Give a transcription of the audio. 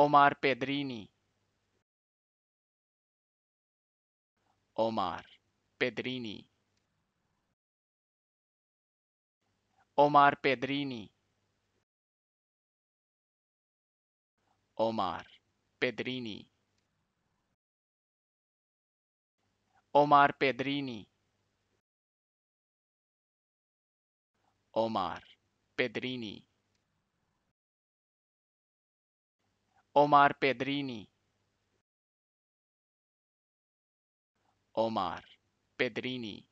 Omar Pedrini. Omar Pedrini. Omar Pedrini. Omar Pedrini. Omar Pedrini. Omar Pedrini. Omar Pedrini. Omar Pedrini.